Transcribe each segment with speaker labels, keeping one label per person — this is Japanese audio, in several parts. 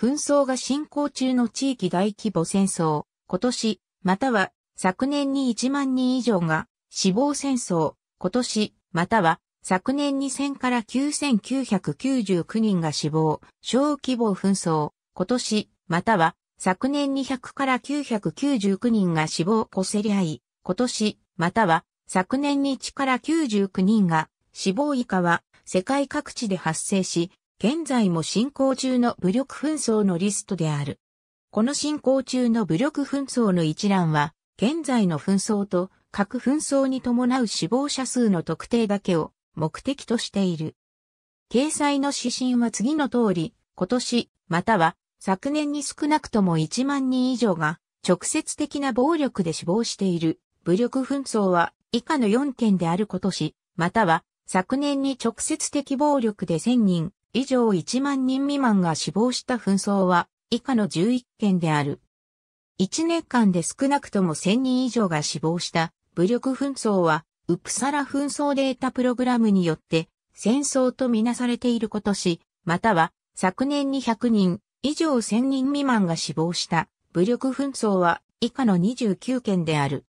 Speaker 1: 紛争が進行中の地域大規模戦争、今年、または昨年に1万人以上が死亡戦争、今年、または昨年2000から9999人が死亡、小規模紛争、今年、または昨年200から999人が死亡こせり合い、今年、または昨年に1から99人が死亡以下は世界各地で発生し、現在も進行中の武力紛争のリストである。この進行中の武力紛争の一覧は、現在の紛争と各紛争に伴う死亡者数の特定だけを目的としている。掲載の指針は次の通り、今年、または昨年に少なくとも1万人以上が直接的な暴力で死亡している武力紛争は以下の4件であることし、または昨年に直接的暴力で1000人、以上1万人未満が死亡した紛争は以下の11件である。1年間で少なくとも1000人以上が死亡した武力紛争はウプサラ紛争データプログラムによって戦争とみなされていることし、または昨年に100人以上1000人未満が死亡した武力紛争は以下の29件である。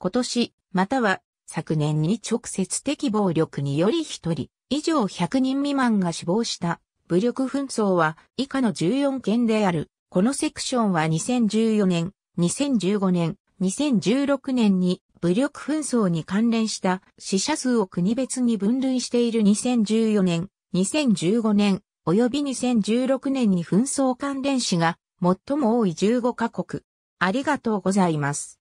Speaker 1: 今年、または昨年に直接的暴力により一人以上100人未満が死亡した武力紛争は以下の14件である。このセクションは2014年、2015年、2016年に武力紛争に関連した死者数を国別に分類している2014年、2015年、及び2016年に紛争関連死が最も多い15カ国。ありがとうございます。